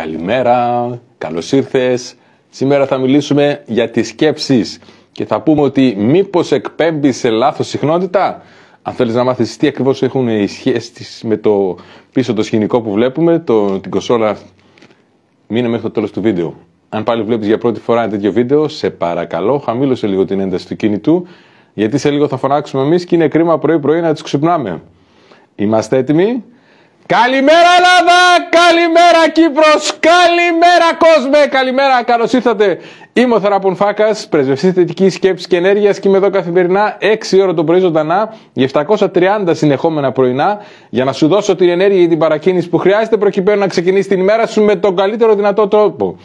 καλημέρα, καλώς ήρθες. Σήμερα θα μιλήσουμε για τις σκέψεις και θα πούμε ότι μήπως εκπέμπεις σε λάθος συχνότητα. Αν θέλεις να μάθεις τι ακριβώς έχουν οι σχέσεις με το πίσω το σκηνικό που βλέπουμε, το, την κοσόλα, μείνε μέχρι το τέλος του βίντεο. Αν πάλι βλέπεις για πρώτη φορά ένα τέτοιο βίντεο, σε παρακαλώ χαμήλωσε λίγο την ένταση του κινητού, γιατί σε λίγο θα φωνάξουμε εμείς και είναι κρίμα πρωί-πρωί να τους ξυπνάμε. Είμαστε έτοιμοι. Καλημέρα Ελλάδα, καλημέρα Κύπρος, καλημέρα κόσμε, καλημέρα, καλώς ήρθατε. Είμαι ο Θεραπον Φάκας, πρεσβευτής θετικής σκέψης και ενέργειας και είμαι εδώ καθημερινά 6 ώρα το πρωί ζωντανά για 730 συνεχόμενα πρωινά για να σου δώσω την ενέργεια ή την παρακίνηση που χρειάζεται προκειμένου να ξεκινήσεις την ημέρα σου με τον καλύτερο δυνατό τρόπο.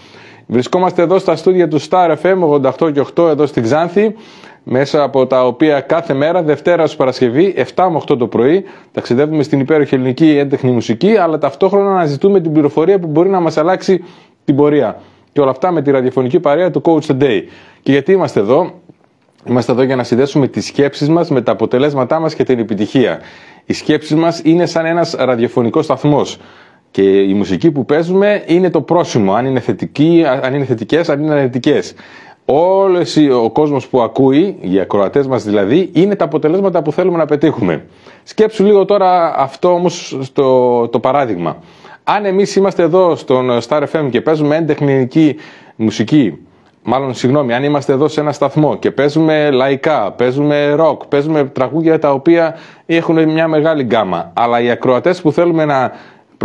Βρισκόμαστε εδώ στα στούδια του Star FM 88 και 8 εδώ στην Ξάνθη, μέσα από τα οποία κάθε μέρα, Δευτέρα ως Παρασκευή, 7 με 8 το πρωί, ταξιδεύουμε στην υπέροχη ελληνική έντεχνη μουσική, αλλά ταυτόχρονα ζητούμε την πληροφορία που μπορεί να μας αλλάξει την πορεία. Και όλα αυτά με τη ραδιοφωνική παρέα του Coach The Day. Και γιατί είμαστε εδώ, Είμαστε εδώ για να συνδέσουμε τις σκέψεις μας με τα αποτελέσματά μας και την επιτυχία. Οι σκέψεις μας είναι σαν ένας ραδιοφωνικός σταθμός. Και η μουσική που παίζουμε είναι το πρόσημο, αν είναι, θετική, αν είναι θετικές, αν είναι αρνητικές. Όλος ο κόσμος που ακούει, οι ακροατές μας δηλαδή, είναι τα αποτελέσματα που θέλουμε να πετύχουμε. Σκέψου λίγο τώρα αυτό όμως στο, το παράδειγμα. Αν εμείς είμαστε εδώ στον Star FM και παίζουμε έντεχνική μουσική, μάλλον συγγνώμη, αν είμαστε εδώ σε ένα σταθμό και παίζουμε λαϊκά, παίζουμε ροκ, παίζουμε τραγούδια τα οποία έχουν μια μεγάλη γκάμα, αλλά οι ακροατές που θέλουμε να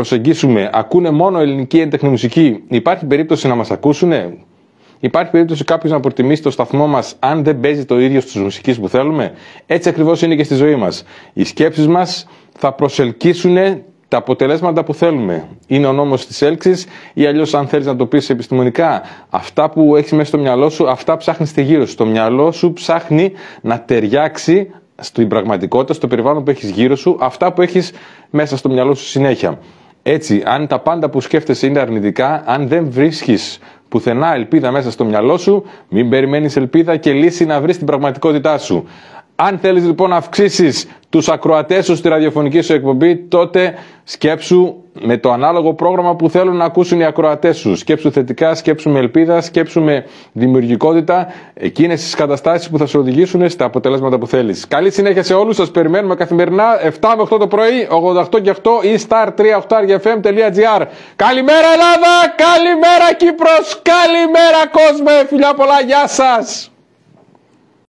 προσεγγίσουμε, ακούνε μόνο ελληνική έντεχνη μουσική, υπάρχει περίπτωση να μας ακούσουνε. Υπάρχει περίπτωση κάποιος να προτιμήσει το σταθμό μας αν δεν παίζει το ίδιο στους μουσική που θέλουμε. Έτσι ακριβώς είναι και στη ζωή μας. Οι σκέψεις μας θα προσελκύσουν τα αποτελέσματα που θέλουμε. Είναι ο νόμος της έλξης, ή αλλιώς, αν θέλεις να το πεις επιστημονικά, αυτά που έχεις μέσα στο μυαλό σου, αυτά ψάχνεις στη γύρω σου. Το μυαλό σου ψάχνει να ταιριάξει στην πραγματικότητα, στο περιβάλλον που έχεις γύρω σου, αυτά που έχεις μέσα στο μυαλό σου συνέχεια. Έτσι, αν τα πάντα που σκέφτεσαι είναι αρνητικά, αν δεν βρίσκεις πουθενά ελπίδα μέσα στο μυαλό σου, μην περιμένεις ελπίδα και λύση να βρεις την πραγματικότητά σου. Αν θέλεις λοιπόν να αυξήσεις τους ακροατές σου στη ραδιοφωνική σου εκπομπή, τότε σκέψου με το ανάλογο πρόγραμμα που θέλουν να ακούσουν οι ακροατές σου. Σκέψου θετικά, σκέψου με ελπίδα, σκέψου με δημιουργικότητα εκείνες τις καταστάσεις που θα σε οδηγήσουν στα αποτελέσματα που θέλεις. Καλή συνέχεια σε όλους, σας περιμένουμε καθημερινά 7 με 8 το πρωί, 88 και 8 ή star38fm.gr Καλημέρα Ελλάδα, καλημέρα Κύπρος, καλημέρα κόσμε, φιλιά πολλά, γεια σας!